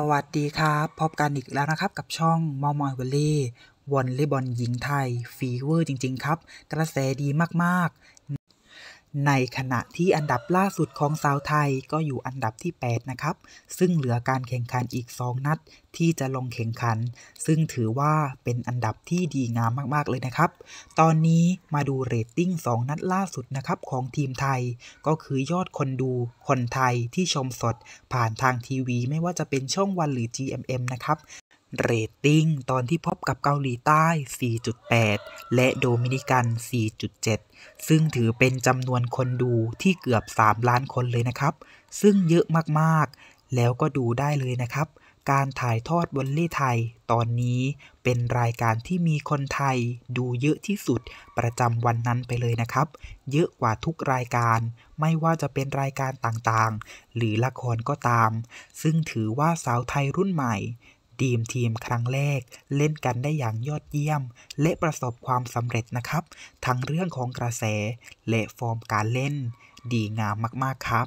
สวัสดีครับพบกันอีกแล้วนะครับกับช่อง มอมอยวอลเล่วอลเล่บอลหญิงไทยฟีเวอร์จริง ๆ ครับ กระแสดีมาก ๆในขณะที่อันดับล่าสุดของสาวไทยก็อยู่อันดับที่ 8 นะครับซึ่งเหลือการแข่งขันอีก 2 นัดที่จะลงแข่งขัน ซึ่งถือว่าเป็นอันดับที่ดีงามมาก ๆ เลยนะครับ ตอนนี้มาดูเรตติ้ง 2 นัดล่าสุดนะครับของทีมไทย ก็คือยอดคนดูคนไทยที่ชมสด ผ่านทางทีวี ไม่ว่าจะเป็นช่องวันหรือ GMM นะครับเรตติ้งตอนที่พบกับเกาหลีใต้ 4.8 และโดมินิกัน 4.7 ซึ่งถือเป็นจำนวนคนดูที่เกือบ 3 ล้านคนเลยนะครับ ซึ่งเยอะมากๆ แล้วก็ดูได้เลยนะครับ การถ่ายทอดวอลเล่ไทย ตอนนี้เป็นรายการที่มีคนไทยดูเยอะที่สุดประจำวันนั้นไปเลยนะครับ เยอะกว่าทุกรายการ ไม่ว่าจะเป็นรายการต่างๆ หรือละครก็ตาม ซึ่งถือว่าสาวไทยรุ่นใหม่ทีมทีมครั้งแรก เล่นกันได้อย่างยอดเยี่ยม และประสบความสำเร็จนะครับ ทั้งเรื่องของกระแส และฟอร์มการเล่น ดีงามมากๆครับ